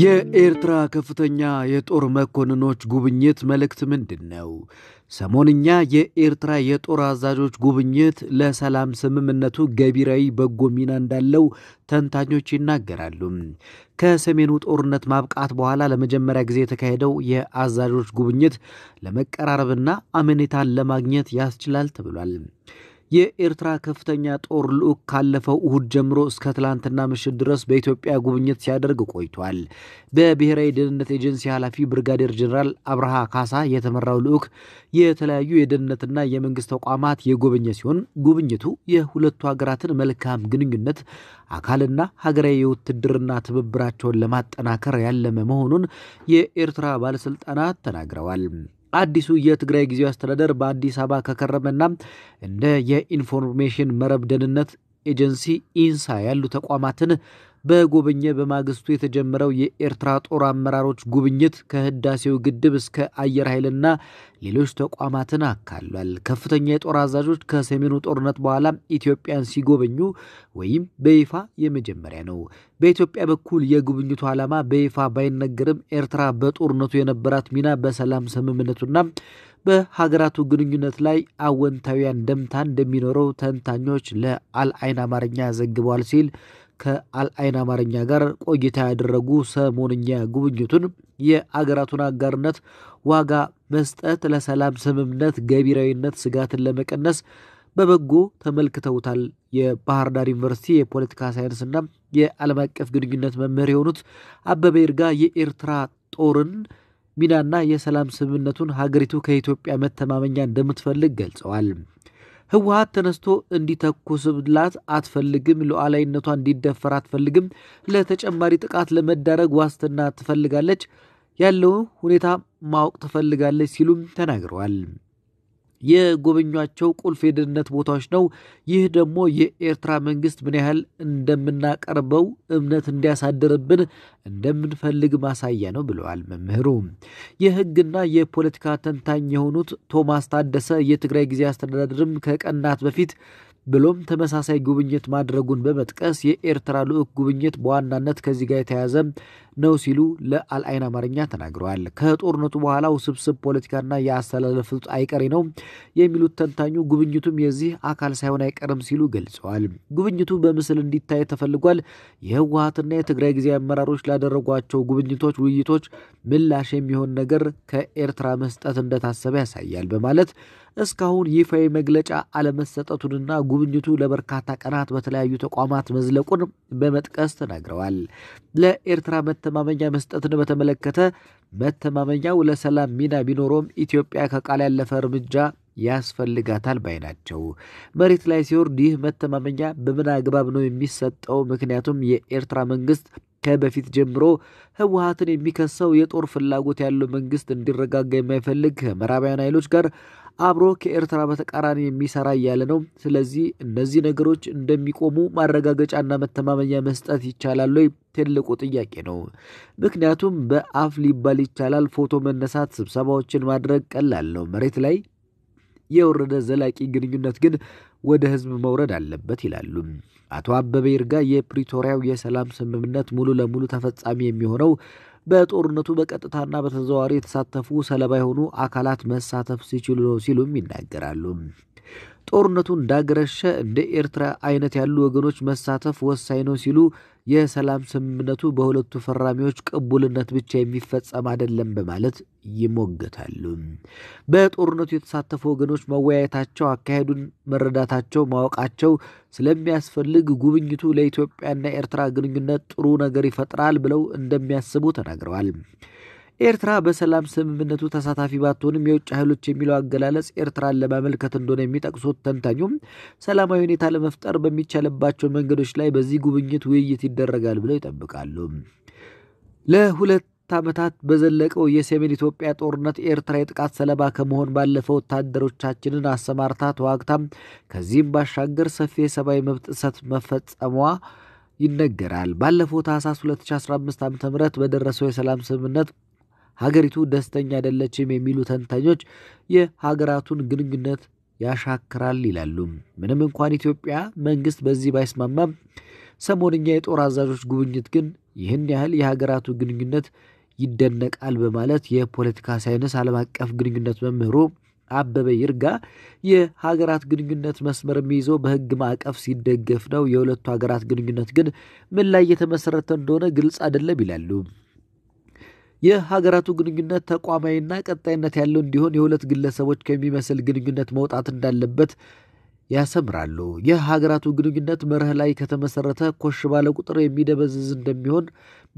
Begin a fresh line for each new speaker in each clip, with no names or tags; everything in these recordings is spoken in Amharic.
የኤርትራ ከፍተኛ የጦር መኮንኖች ጉብኝት መልእክት ምንድን ነው? ሰሞንኛ የኤርትራ የጦር አዛዦች ጉብኝት ለሰላም ስምምነቱ ገቢራዊ በጎ ሚና እንዳለው ተንታኞች ይናገራሉ። ከሰሜኑ ጦርነት ማብቃት በኋላ ለመጀመሪያ ጊዜ የተካሄደው የአዛዦች ጉብኝት ለመቀራረብና አመኔታን ለማግኘት ያስችላል ተብሏል። የኤርትራ ከፍተኛ ጦር ልዑክ ካለፈው እሁድ ጀምሮ እስከ ትላንትና ምሽት ድረስ በኢትዮጵያ ጉብኝት ሲያደርግ ቆይቷል። በብሔራዊ ደህንነት ኤጀንሲ ኃላፊ ብርጋዴር ጀኔራል አብርሃ ካሳ የተመራው ልዑክ የተለያዩ የደህንነትና የመንግስት ተቋማት የጎበኘ ሲሆን ጉብኝቱ የሁለቱ ሀገራትን መልካም ግንኙነት አካልና ሀገራዊ የውትድርና ትብብራቸውን ለማጠናከር ያለመ መሆኑን የኤርትራ ባለስልጣናት ተናግረዋል። አዲሱ የትግራይ ጊዜያዊ አስተዳደር በአዲስ አበባ ከከረመና እንደ የኢንፎርሜሽን መረብ ደህንነት ኤጀንሲ ኢንሳ ያሉ ተቋማትን በጎበኘ በማግስቱ የተጀመረው የኤርትራ ጦር አመራሮች ጉብኝት ከህዳሴው ግድብ እስከ አየር ኃይልና ሌሎች ተቋማትን አካሏል። ከፍተኛ የጦር አዛዦች ከሰሜኑ ጦርነት በኋላ ኢትዮጵያን ሲጎበኙ ወይም በይፋ የመጀመሪያ ነው። በኢትዮጵያ በኩል የጉብኝቱ ዓላማ በይፋ ባይነገርም ኤርትራ በጦርነቱ የነበራት ሚና በሰላም ስምምነቱና በሀገራቱ ግንኙነት ላይ አወንታዊ ደምታ እንደሚኖረው ተንታኞች ለአልአይን አማርኛ ዘግበዋል ሲል ከአልአይን አማርኛ ጋር ቆይታ ያደረጉ ሰሞንኛ ጉብኝቱን የአገራቱን አጋርነት ዋጋ መስጠት ለሰላም ስምምነት ገቢራዊነት ስጋትን ለመቀነስ በበጎ ተመልክተውታል። የባህር ዳር ዩኒቨርሲቲ የፖለቲካ ሳይንስና የዓለም አቀፍ ግንኙነት መምህር የሆኑት አበበ ይርጋ የኤርትራ ጦርን ሚናና የሰላም ስምምነቱን ሀገሪቱ ከኢትዮጵያ መተማመኛ እንደምትፈልግ ገልጸዋል። ህወሀት ተነስቶ እንዲተኩስላት አትፈልግም። ሉዓላዊነቷ እንዲደፈር አትፈልግም። ለተጨማሪ ጥቃት ለመዳረግ ዋስትና ትፈልጋለች። ያለውን ሁኔታ ማወቅ ትፈልጋለች ሲሉም ተናግረዋል። የጎበኟቸው ቁልፍ የደህንነት ቦታዎች ነው። ይህ ደግሞ የኤርትራ መንግስት ምን ያህል እንደምናቀርበው እምነት እንዲያሳድርብን እንደምንፈልግ ማሳያ ነው ብለዋል መምህሩ። የህግና የፖለቲካ ተንታኝ የሆኑት ቶማስ ታደሰ የትግራይ ጊዜ አስተዳደርም ከቀናት በፊት ብሎም ተመሳሳይ ጉብኝት ማድረጉን በመጥቀስ የኤርትራ ልዑክ ጉብኝት በዋናነት ከዚህ ጋር የተያያዘ ነው ሲሉ ለአልአይን አማርኛ ተናግረዋል። ከጦርነቱ በኋላ ውስብስብ ፖለቲካና የአስተላለፍ ለውጥ አይቀሬ ነው የሚሉት ተንታኙ ጉብኝቱም የዚህ አካል ሳይሆን አይቀርም ሲሉ ገልጸዋል። ጉብኝቱ በምስል እንዲታይ ተፈልጓል። የህወሀትና የትግራይ ጊዜያዊ አመራሮች ላደረጓቸው ጉብኝቶች፣ ውይይቶች ምላሽ የሚሆን ነገር ከኤርትራ መስጠት እንደታሰበ ያሳያል በማለት እስካሁን ይፋዊ መግለጫ አለመሰጠቱንና ጉብኝቱ ለበርካታ ቀናት በተለያዩ ተቋማት መዝለቁን በመጥቀስ ተናግረዋል። ለኤርትራ መተማመኛ መስጠትን በተመለከተ መተማመኛው ለሰላም ሚና ቢኖረውም ኢትዮጵያ ከቃል ያለፈ እርምጃ ያስፈልጋታል ባይ ናቸው። መሬት ላይ ሲወርድ ይህ መተማመኛ በምን አግባብ ነው የሚሰጠው? ምክንያቱም የኤርትራ መንግስት ከበፊት ጀምሮ ህወሀትን የሚከሰው የጦር ፍላጎት ያለው መንግስት እንዲረጋጋ የማይፈልግ ከምዕራባውያን ኃይሎች ጋር አብሮ ከኤርትራ በተቃራኒ የሚሰራ እያለ ነው። ስለዚህ እነዚህ ነገሮች እንደሚቆሙ ማረጋገጫና መተማመኛ መስጠት ይቻላል ወይ? ትልቁ ጥያቄ ነው። ምክንያቱም በአፍ ሊባል ይቻላል፣ ፎቶ መነሳት፣ ስብሰባዎችን ማድረግ ቀላል ነው። መሬት ላይ የወረደ ዘላቂ ግንኙነት ግን ወደ ህዝብ መውረድ አለበት ይላሉ አቶ አበበ ይርጋ። የፕሪቶሪያው የሰላም ስምምነት ሙሉ ለሙሉ ተፈጻሚ የሚሆነው በጦርነቱ በቀጥታና በተዘዋዋሪ የተሳተፉ ሰለባ የሆኑ አካላት መሳተፍ ሲችሉ ነው ሲሉም ይናገራሉ። ጦርነቱ እንዳገረሸ እንደ ኤርትራ አይነት ያሉ ወገኖች መሳተፍ ወሳኝ ነው ሲሉ የሰላም ስምምነቱ በሁለቱ ፈራሚዎች ቅቡልነት ብቻ የሚፈጸም አይደለም በማለት ይሞገታሉ። በጦርነቱ የተሳተፉ ወገኖች መወያየታቸው፣ አካሄዱን መረዳታቸው፣ ማወቃቸው ስለሚያስፈልግ ጉብኝቱ ለኢትዮጵያና ኤርትራ ግንኙነት ጥሩ ነገር ይፈጥራል ብለው እንደሚያስቡ ተናግረዋል። ኤርትራ በሰላም ስምምነቱ ተሳታፊ ባትሆንም የውጭ ኃይሎች የሚለው አገላለጽ ኤርትራን ለማመልከት እንደሆነ የሚጠቅሱት ተንታኙም ሰላማዊ ሁኔታ ለመፍጠር በሚቻልባቸው መንገዶች ላይ በዚህ ጉብኝት ውይይት ይደረጋል ብለው ይጠብቃሉ። ለሁለት ዓመታት በዘለቀው የሰሜን ኢትዮጵያ ጦርነት ኤርትራ የጥቃት ሰለባ ከመሆን ባለፈ ወታደሮቻችንን አሰማርታ ተዋግታም ከዚህም ባሻገር ሰፊ የሰብአዊ መብት ጥሰት መፈጸሟ ይነገራል። ባለፈው ታህሳስ 2015 ዓ ም በደረሰው የሰላም ስምምነት ሀገሪቱ ደስተኛ አይደለችም የሚሉ ተንታኞች የሀገራቱን ግንኙነት ያሻክራል ይላሉ። ምንም እንኳን ኢትዮጵያ መንግስት በዚህ ባይስማማም ሰሞንኛ የጦር አዛዦች ጉብኝት ግን ይህን ያህል የሀገራቱ ግንኙነት ይደነቃል በማለት የፖለቲካ ሳይንስ ዓለም አቀፍ ግንኙነት መምህሩ አበበ ይርጋ የሀገራት ግንኙነት መስመር የሚይዘው በህግ ማዕቀፍ ሲደገፍ ነው፣ የሁለቱ ሀገራት ግንኙነት ግን ምን ላይ የተመሰረተ እንደሆነ ግልጽ አይደለም ይላሉ። የሀገራቱ ግንኙነት ተቋማዊና ቀጣይነት ያለው እንዲሆን የሁለት ግለሰቦች ከሚመስል ግንኙነት መውጣት እንዳለበት ያሰምራሉ። የሀገራቱ ግንኙነት መርህ ላይ ከተመሰረተ ኮሽ ባለ ቁጥር የሚደበዝዝ እንደሚሆን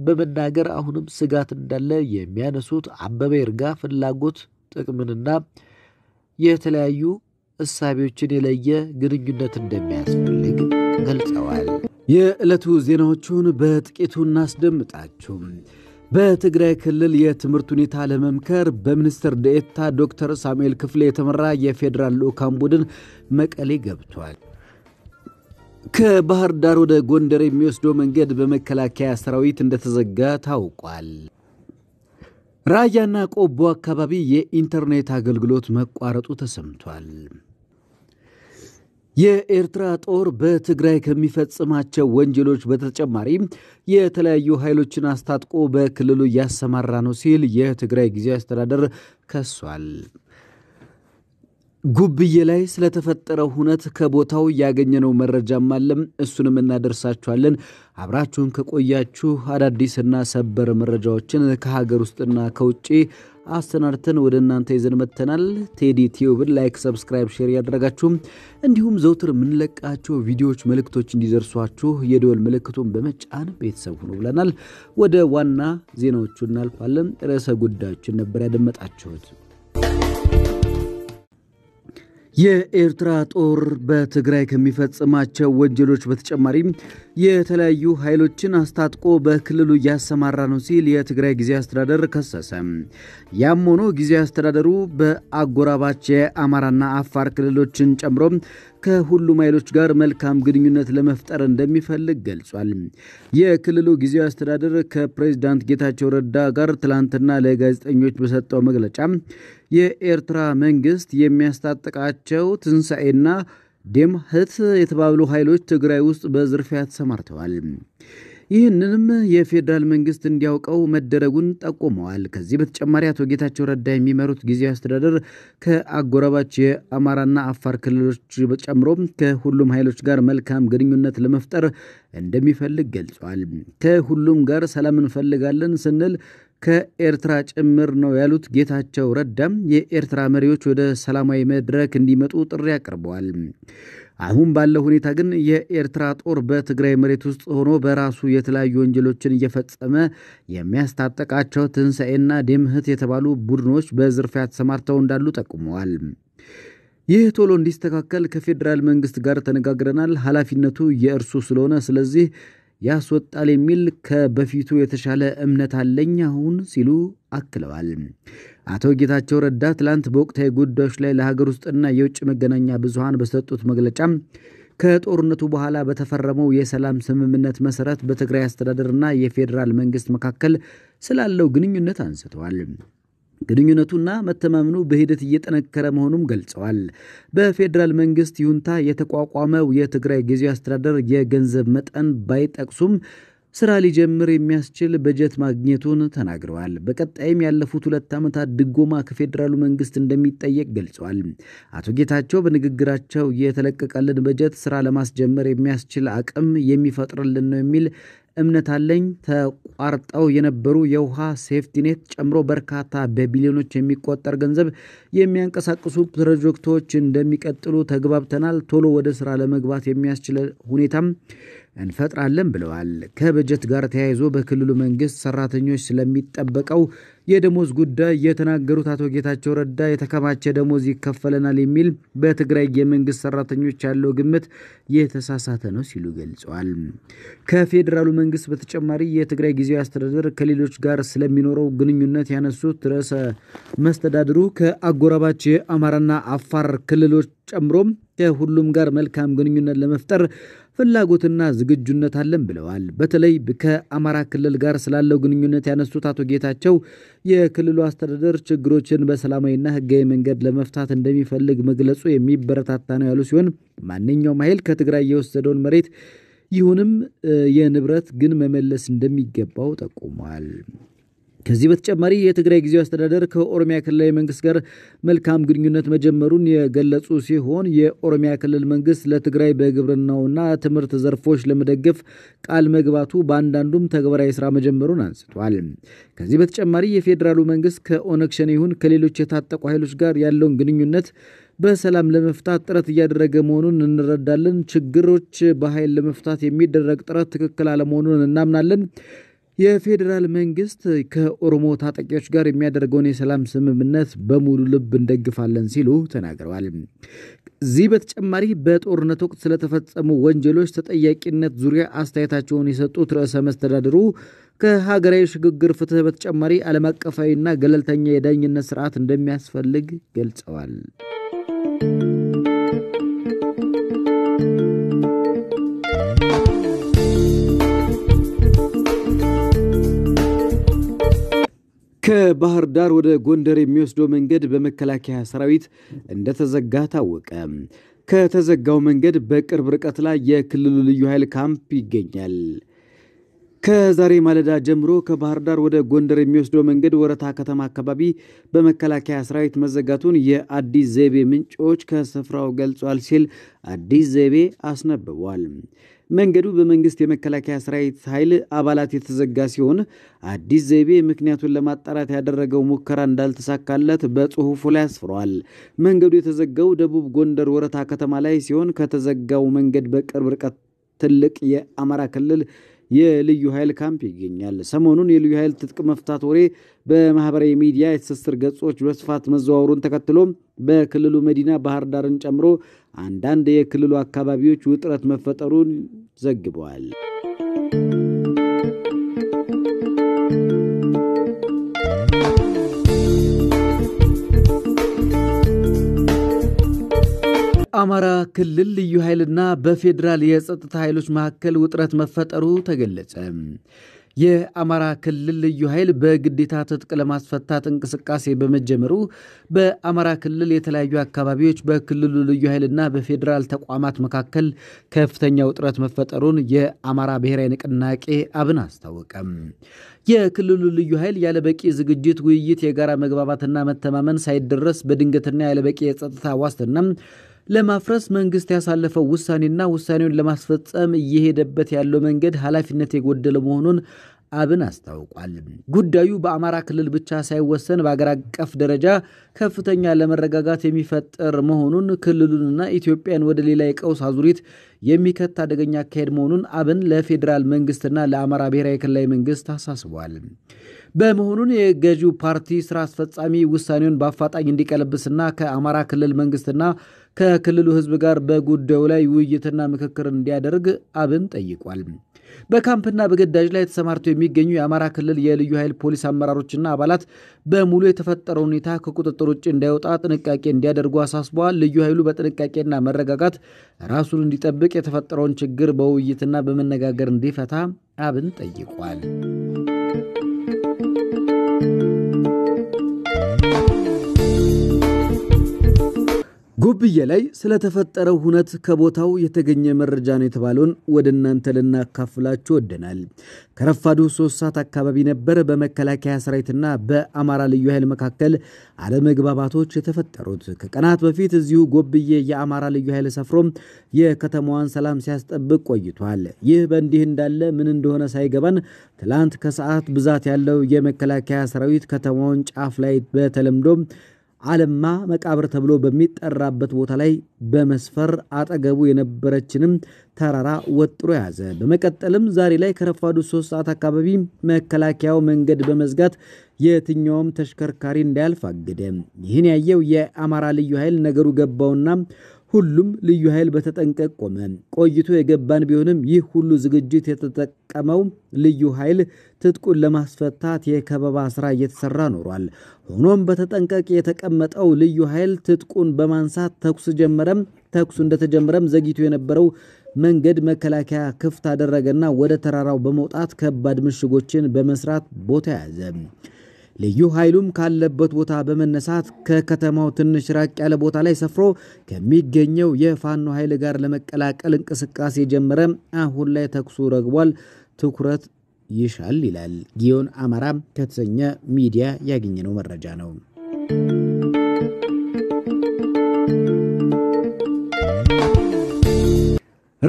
በመናገር አሁንም ስጋት እንዳለ የሚያነሱት አበበ ይርጋ ፍላጎት ጥቅምንና የተለያዩ እሳቤዎችን የለየ ግንኙነት እንደሚያስፈልግ ገልጸዋል። የዕለቱ ዜናዎቹን በጥቂቱ እናስደምጣችሁ። በትግራይ ክልል የትምህርት ሁኔታ ለመምከር በሚኒስትር ዴኤታ ዶክተር ሳሙኤል ክፍሌ የተመራ የፌዴራል ልዑካን ቡድን መቀሌ ገብቷል። ከባህር ዳር ወደ ጎንደር የሚወስደው መንገድ በመከላከያ ሰራዊት እንደተዘጋ ታውቋል። ራያና ቆቦ አካባቢ የኢንተርኔት አገልግሎት መቋረጡ ተሰምቷል። የኤርትራ ጦር በትግራይ ከሚፈጽማቸው ወንጀሎች በተጨማሪ የተለያዩ ኃይሎችን አስታጥቆ በክልሉ እያሰማራ ነው ሲል የትግራይ ጊዜያዊ አስተዳደር ከሷል። ጉብዬ ላይ ስለተፈጠረው ሁነት ከቦታው ያገኘነው መረጃም አለም እሱንም እናደርሳችኋለን። አብራችሁን ከቆያችሁ አዳዲስና ሰበር መረጃዎችን ከሀገር ውስጥና ከውጭ አሰናድተን ወደ እናንተ ይዘን መጥተናል። ቴዲ ቲዩብን ላይክ፣ ሰብስክራይብ፣ ሼር ያደረጋችሁ እንዲሁም ዘውትር የምንለቃቸው ቪዲዮዎች መልእክቶች እንዲደርሷችሁ የደወል ምልክቱን በመጫን ቤተሰብ ሁኑ ብለናል። ወደ ዋና ዜናዎቹ እናልፋለን። ርዕሰ ጉዳዮችን ነበር ያደመጣችሁት። የኤርትራ ጦር በትግራይ ከሚፈጽማቸው ወንጀሎች በተጨማሪም የተለያዩ ኃይሎችን አስታጥቆ በክልሉ እያሰማራ ነው ሲል የትግራይ ጊዜ አስተዳደር ከሰሰ። ያም ሆኖ ጊዜ አስተዳደሩ በአጎራባች የአማራና አፋር ክልሎችን ጨምሮ ከሁሉም ኃይሎች ጋር መልካም ግንኙነት ለመፍጠር እንደሚፈልግ ገልጿል። የክልሉ ጊዜያዊ አስተዳደር ከፕሬዝዳንት ጌታቸው ረዳ ጋር ትላንትና ለጋዜጠኞች በሰጠው መግለጫ የኤርትራ መንግስት የሚያስታጥቃቸው ትንሣኤና ዴምህት የተባሉ ኃይሎች ትግራይ ውስጥ በዝርፊያ ተሰማርተዋል። ይህንንም የፌዴራል መንግስት እንዲያውቀው መደረጉን ጠቁመዋል። ከዚህ በተጨማሪ አቶ ጌታቸው ረዳ የሚመሩት ጊዜያዊ አስተዳደር ከአጎራባች የአማራና አፋር ክልሎች ጨምሮ ከሁሉም ኃይሎች ጋር መልካም ግንኙነት ለመፍጠር እንደሚፈልግ ገልጿል። ከሁሉም ጋር ሰላም እንፈልጋለን ስንል ከኤርትራ ጭምር ነው ያሉት ጌታቸው ረዳም የኤርትራ መሪዎች ወደ ሰላማዊ መድረክ እንዲመጡ ጥሪ አቅርበዋል። አሁን ባለው ሁኔታ ግን የኤርትራ ጦር በትግራይ መሬት ውስጥ ሆኖ በራሱ የተለያዩ ወንጀሎችን እየፈጸመ የሚያስታጠቃቸው ትንሣኤና ደምህት የተባሉ ቡድኖች በዝርፊያ ተሰማርተው እንዳሉ ጠቁመዋል። ይህ ቶሎ እንዲስተካከል ከፌዴራል መንግስት ጋር ተነጋግረናል። ኃላፊነቱ የእርሱ ስለሆነ ስለዚህ ያስወጣል የሚል ከበፊቱ የተሻለ እምነት አለኝ አሁን ሲሉ አክለዋል። አቶ ጌታቸው ረዳ ትላንት በወቅታዊ ጉዳዮች ላይ ለሀገር ውስጥና የውጭ መገናኛ ብዙሃን በሰጡት መግለጫ ከጦርነቱ በኋላ በተፈረመው የሰላም ስምምነት መሰረት በትግራይ አስተዳደርና የፌዴራል መንግስት መካከል ስላለው ግንኙነት አንስተዋል። ግንኙነቱና መተማመኑ በሂደት እየጠነከረ መሆኑም ገልጸዋል። በፌዴራል መንግስት ይሁንታ የተቋቋመው የትግራይ ጊዜያዊ አስተዳደር የገንዘብ መጠን ባይጠቅሱም ስራ ሊጀምር የሚያስችል በጀት ማግኘቱን ተናግረዋል። በቀጣይም ያለፉት ሁለት ዓመታት ድጎማ ከፌዴራሉ መንግስት እንደሚጠየቅ ገልጸዋል። አቶ ጌታቸው በንግግራቸው የተለቀቀልን በጀት ስራ ለማስጀመር የሚያስችል አቅም የሚፈጥርልን ነው የሚል እምነት አለኝ። ተቋርጠው የነበሩ የውሃ ሴፍቲኔት ጨምሮ በርካታ በቢሊዮኖች የሚቆጠር ገንዘብ የሚያንቀሳቅሱ ፕሮጀክቶች እንደሚቀጥሉ ተግባብተናል። ቶሎ ወደ ስራ ለመግባት የሚያስችል ሁኔታም እንፈጥራለን ብለዋል። ከበጀት ጋር ተያይዞ በክልሉ መንግስት ሰራተኞች ስለሚጠበቀው የደሞዝ ጉዳይ የተናገሩት አቶ ጌታቸው ረዳ የተከማቸ ደሞዝ ይከፈለናል የሚል በትግራይ የመንግስት ሰራተኞች ያለው ግምት የተሳሳተ ነው ሲሉ ገልጸዋል። ከፌዴራሉ መንግስት በተጨማሪ የትግራይ ጊዜያዊ አስተዳደር ከሌሎች ጋር ስለሚኖረው ግንኙነት ያነሱት ርዕሰ መስተዳድሩ ከአጎራባች የአማራና አፋር ክልሎች ጨምሮም ከሁሉም ጋር መልካም ግንኙነት ለመፍጠር ፍላጎትና ዝግጁነት አለን ብለዋል። በተለይ ከአማራ ክልል ጋር ስላለው ግንኙነት ያነሱት አቶ ጌታቸው የክልሉ አስተዳደር ችግሮችን በሰላማዊና ሕጋዊ መንገድ ለመፍታት እንደሚፈልግ መግለጹ የሚበረታታ ነው ያሉ ሲሆን ማንኛውም ኃይል ከትግራይ የወሰደውን መሬት ይሁንም የንብረት ግን መመለስ እንደሚገባው ጠቁሟል። ከዚህ በተጨማሪ የትግራይ ጊዜያዊ አስተዳደር ከኦሮሚያ ክልላዊ መንግስት ጋር መልካም ግንኙነት መጀመሩን የገለጹ ሲሆን የኦሮሚያ ክልል መንግስት ለትግራይ በግብርናውና ትምህርት ዘርፎች ለመደገፍ ቃል መግባቱ በአንዳንዱም ተግባራዊ ስራ መጀመሩን አንስቷል። ከዚህ በተጨማሪ የፌዴራሉ መንግስት ከኦነግ ሸኔ ይሁን ከሌሎች የታጠቁ ኃይሎች ጋር ያለውን ግንኙነት በሰላም ለመፍታት ጥረት እያደረገ መሆኑን እንረዳለን። ችግሮች በኃይል ለመፍታት የሚደረግ ጥረት ትክክል አለመሆኑን እናምናለን። የፌዴራል መንግስት ከኦሮሞ ታጣቂዎች ጋር የሚያደርገውን የሰላም ስምምነት በሙሉ ልብ እንደግፋለን ሲሉ ተናግረዋል። እዚህ በተጨማሪ በጦርነት ወቅት ስለተፈጸሙ ወንጀሎች ተጠያቂነት ዙሪያ አስተያየታቸውን የሰጡት ርዕሰ መስተዳድሩ ከሀገራዊ ሽግግር ፍትህ በተጨማሪ ዓለም አቀፋዊና ገለልተኛ የዳኝነት ስርዓት እንደሚያስፈልግ ገልጸዋል። ከባህር ዳር ወደ ጎንደር የሚወስደው መንገድ በመከላከያ ሰራዊት እንደተዘጋ ታወቀ። ከተዘጋው መንገድ በቅርብ ርቀት ላይ የክልሉ ልዩ ኃይል ካምፕ ይገኛል። ከዛሬ ማለዳ ጀምሮ ከባህር ዳር ወደ ጎንደር የሚወስደው መንገድ ወረታ ከተማ አካባቢ በመከላከያ ሰራዊት መዘጋቱን የአዲስ ዘይቤ ምንጮች ከስፍራው ገልጿል ሲል አዲስ ዘይቤ አስነብቧል። መንገዱ በመንግስት የመከላከያ ሰራዊት ኃይል አባላት የተዘጋ ሲሆን አዲስ ዘይቤ ምክንያቱን ለማጣራት ያደረገው ሙከራ እንዳልተሳካለት በጽሑፉ ላይ አስፍሯል። መንገዱ የተዘጋው ደቡብ ጎንደር ወረታ ከተማ ላይ ሲሆን ከተዘጋው መንገድ በቅርብ ርቀት ትልቅ የአማራ ክልል የልዩ ኃይል ካምፕ ይገኛል። ሰሞኑን የልዩ ኃይል ትጥቅ መፍታት ወሬ በማህበራዊ ሚዲያ የትስስር ገጾች በስፋት መዘዋወሩን ተከትሎ በክልሉ መዲና ባህር ዳርን ጨምሮ አንዳንድ የክልሉ አካባቢዎች ውጥረት መፈጠሩን ዘግበዋል። በአማራ ክልል ልዩ ኃይልና በፌዴራል የጸጥታ ኃይሎች መካከል ውጥረት መፈጠሩ ተገለጸ። የአማራ ክልል ልዩ ኃይል በግዴታ ትጥቅ ለማስፈታት እንቅስቃሴ በመጀመሩ በአማራ ክልል የተለያዩ አካባቢዎች በክልሉ ልዩ ኃይልና በፌዴራል ተቋማት መካከል ከፍተኛ ውጥረት መፈጠሩን የአማራ ብሔራዊ ንቅናቄ አብን አስታወቀም። የክልሉ ልዩ ኃይል ያለበቂ ዝግጅት፣ ውይይት፣ የጋራ መግባባትና መተማመን ሳይደረስ በድንገትና ያለበቂ የጸጥታ ዋስትና ለማፍረስ መንግስት ያሳለፈው ውሳኔና ውሳኔውን ለማስፈጸም እየሄደበት ያለው መንገድ ኃላፊነት የጎደለ መሆኑን አብን አስታውቋል። ጉዳዩ በአማራ ክልል ብቻ ሳይወሰን በአገር አቀፍ ደረጃ ከፍተኛ ለመረጋጋት የሚፈጠር መሆኑን ክልሉንና ኢትዮጵያን ወደ ሌላ የቀውስ አዙሪት የሚከት አደገኛ አካሄድ መሆኑን አብን ለፌዴራል መንግስትና ለአማራ ብሔራዊ ክልላዊ መንግስት አሳስቧል። በመሆኑን የገዢው ፓርቲ ስራ አስፈጻሚ ውሳኔውን በአፋጣኝ እንዲቀለብስና ከአማራ ክልል መንግስትና ከክልሉ ህዝብ ጋር በጉዳዩ ላይ ውይይትና ምክክር እንዲያደርግ አብን ጠይቋል። በካምፕና በግዳጅ ላይ ተሰማርተው የሚገኙ የአማራ ክልል የልዩ ኃይል ፖሊስ አመራሮችና አባላት በሙሉ የተፈጠረው ሁኔታ ከቁጥጥር ውጭ እንዳይወጣ ጥንቃቄ እንዲያደርጉ አሳስበዋል። ልዩ ኃይሉ በጥንቃቄና መረጋጋት ራሱን እንዲጠብቅ የተፈጠረውን ችግር በውይይትና በመነጋገር እንዲፈታ አብን ጠይቋል። ጉብዬ ላይ ስለተፈጠረው ሁነት ከቦታው የተገኘ መረጃ ነው የተባለውን ወደ እናንተ ልናካፍላችሁ ወደናል። ከረፋዱ ሶስት ሰዓት አካባቢ ነበር በመከላከያ ሰራዊትና በአማራ ልዩ ኃይል መካከል አለመግባባቶች የተፈጠሩት። ከቀናት በፊት እዚሁ ጎብዬ የአማራ ልዩ ኃይል ሰፍሮ የከተማዋን ሰላም ሲያስጠብቅ ቆይቷል። ይህ በእንዲህ እንዳለ ምን እንደሆነ ሳይገባን ትላንት ከሰዓት ብዛት ያለው የመከላከያ ሰራዊት ከተማውን ጫፍ ላይ በተለምዶ አለማ መቃብር ተብሎ በሚጠራበት ቦታ ላይ በመስፈር አጠገቡ የነበረችንም ተራራ ወጥሮ ያዘ። በመቀጠልም ዛሬ ላይ ከረፋዱ ሶስት ሰዓት አካባቢ መከላከያው መንገድ በመዝጋት የትኛውም ተሽከርካሪ እንዳያልፍ አገደ። ይህን ያየው የአማራ ልዩ ኃይል ነገሩ ገባውና ሁሉም ልዩ ኃይል በተጠንቀቅ ቆመ። ቆይቶ የገባን ቢሆንም ይህ ሁሉ ዝግጅት የተጠቀመው ልዩ ኃይል ትጥቁን ለማስፈታት የከበባ ስራ እየተሰራ ኖሯል። ሆኖም በተጠንቀቅ የተቀመጠው ልዩ ኃይል ትጥቁን በማንሳት ተኩስ ጀመረም። ተኩሱ እንደተጀመረም ዘግይቶ የነበረው መንገድ መከላከያ ክፍት አደረገና ወደ ተራራው በመውጣት ከባድ ምሽጎችን በመስራት ቦታ ያዘ። ልዩ ኃይሉም ካለበት ቦታ በመነሳት ከከተማው ትንሽ ራቅ ያለ ቦታ ላይ ሰፍሮ ከሚገኘው የፋኖ ኃይል ጋር ለመቀላቀል እንቅስቃሴ ጀመረ። አሁን ላይ ተኩሱ ረግቧል፣ ትኩረት ይሻል ይላል ጊዮን አማራ ከተሰኘ ሚዲያ ያገኘነው መረጃ ነው።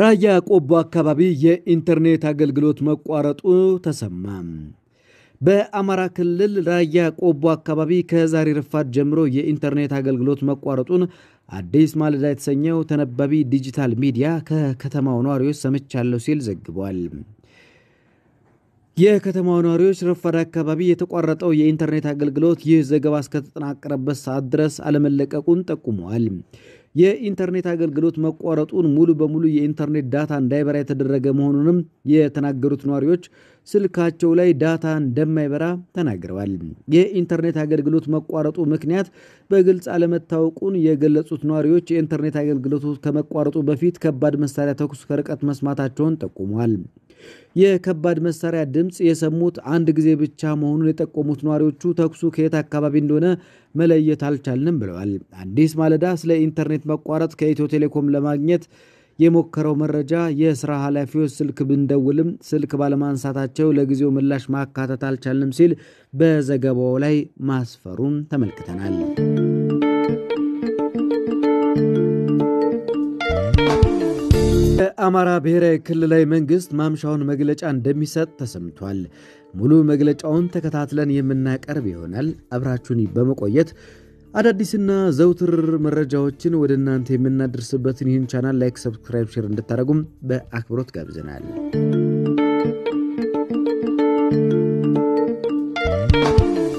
ራያ ቆቦ አካባቢ የኢንተርኔት አገልግሎት መቋረጡ ተሰማ። በአማራ ክልል ራያ ቆቦ አካባቢ ከዛሬ ርፋድ ጀምሮ የኢንተርኔት አገልግሎት መቋረጡን አዲስ ማለዳ የተሰኘው ተነባቢ ዲጂታል ሚዲያ ከከተማው ነዋሪዎች ሰምቻለሁ ሲል ዘግቧል። የከተማው ነዋሪዎች ረፋድ አካባቢ የተቋረጠው የኢንተርኔት አገልግሎት ይህ ዘገባ እስከተጠናቀረበት ሰዓት ድረስ አለመለቀቁን ጠቁመዋል። የኢንተርኔት አገልግሎት መቋረጡን ሙሉ በሙሉ የኢንተርኔት ዳታ እንዳይበራ የተደረገ መሆኑንም የተናገሩት ነዋሪዎች ስልካቸው ላይ ዳታ እንደማይበራ ተናግረዋል። የኢንተርኔት አገልግሎት መቋረጡ ምክንያት በግልጽ አለመታወቁን የገለጹት ነዋሪዎች የኢንተርኔት አገልግሎቱ ከመቋረጡ በፊት ከባድ መሳሪያ ተኩስ ከርቀት መስማታቸውን ጠቁመዋል። የከባድ መሳሪያ ድምፅ የሰሙት አንድ ጊዜ ብቻ መሆኑን የጠቆሙት ነዋሪዎቹ ተኩሱ ከየት አካባቢ እንደሆነ መለየት አልቻልንም ብለዋል። አዲስ ማለዳ ስለ ኢንተርኔት መቋረጥ ከኢትዮ ቴሌኮም ለማግኘት የሞከረው መረጃ የስራ ኃላፊዎች ስልክ ብንደውልም ስልክ ባለማንሳታቸው ለጊዜው ምላሽ ማካተት አልቻልንም ሲል በዘገባው ላይ ማስፈሩም ተመልክተናል። የአማራ ብሔራዊ ክልላዊ መንግስት ማምሻውን መግለጫ እንደሚሰጥ ተሰምቷል። ሙሉ መግለጫውን ተከታትለን የምናቀርብ ይሆናል። አብራችሁን በመቆየት አዳዲስና ዘውትር መረጃዎችን ወደ እናንተ የምናደርስበትን ይህን ቻናል ላይክ፣ ሰብስክራይብ፣ ሼር እንድታደረጉም በአክብሮት ጋብዘናል።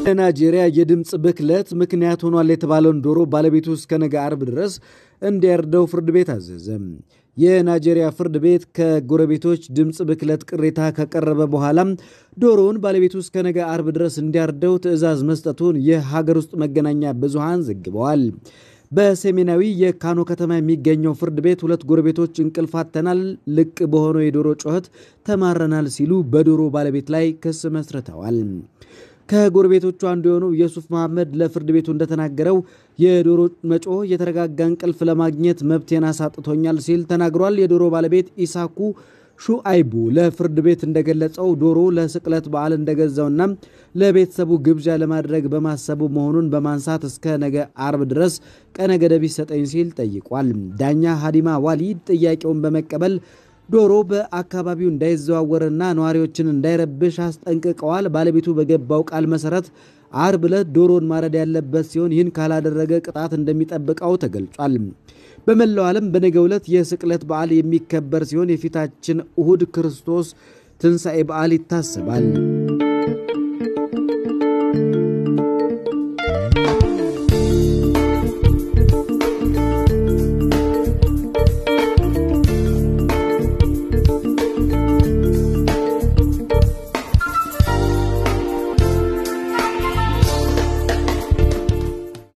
ለናይጄሪያ የድምፅ ብክለት ምክንያት ሆኗል የተባለውን ዶሮ ባለቤቱ እስከ ነገ አርብ ድረስ እንዲያርደው ፍርድ ቤት አዘዘ። የናይጄሪያ ፍርድ ቤት ከጎረቤቶች ድምፅ ብክለት ቅሬታ ከቀረበ በኋላም ዶሮውን ባለቤቱ እስከ ነገ አርብ ድረስ እንዲያርደው ትዕዛዝ መስጠቱን የሀገር ውስጥ መገናኛ ብዙሃን ዘግበዋል። በሰሜናዊ የካኖ ከተማ የሚገኘው ፍርድ ቤት ሁለት ጎረቤቶች እንቅልፍ አጥተናል፣ ልቅ በሆነው የዶሮ ጩኸት ተማረናል ሲሉ በዶሮ ባለቤት ላይ ክስ መስርተዋል። ከጎረቤቶቹ አንዱ የሆነው የሱፍ መሐመድ ለፍርድ ቤቱ እንደተናገረው የዶሮ መጮ የተረጋጋ እንቅልፍ ለማግኘት መብቴን አሳጥቶኛል ሲል ተናግሯል። የዶሮ ባለቤት ኢሳኩ ሹአይቡ ለፍርድ ቤት እንደገለጸው ዶሮ ለስቅለት በዓል እንደገዛውና ለቤተሰቡ ግብዣ ለማድረግ በማሰቡ መሆኑን በማንሳት እስከ ነገ አርብ ድረስ ቀነ ገደብ ይሰጠኝ ሲል ጠይቋል። ዳኛ ሀዲማ ዋሊድ ጥያቄውን በመቀበል ዶሮ በአካባቢው እንዳይዘዋወርና ነዋሪዎችን እንዳይረብሽ አስጠንቅቀዋል። ባለቤቱ በገባው ቃል መሰረት አርብ ዕለት ዶሮን ማረድ ያለበት ሲሆን ይህን ካላደረገ ቅጣት እንደሚጠብቀው ተገልጿል። በመላው ዓለም በነገ ዕለት የስቅለት በዓል የሚከበር ሲሆን የፊታችን እሁድ ክርስቶስ ትንሣኤ በዓል ይታሰባል።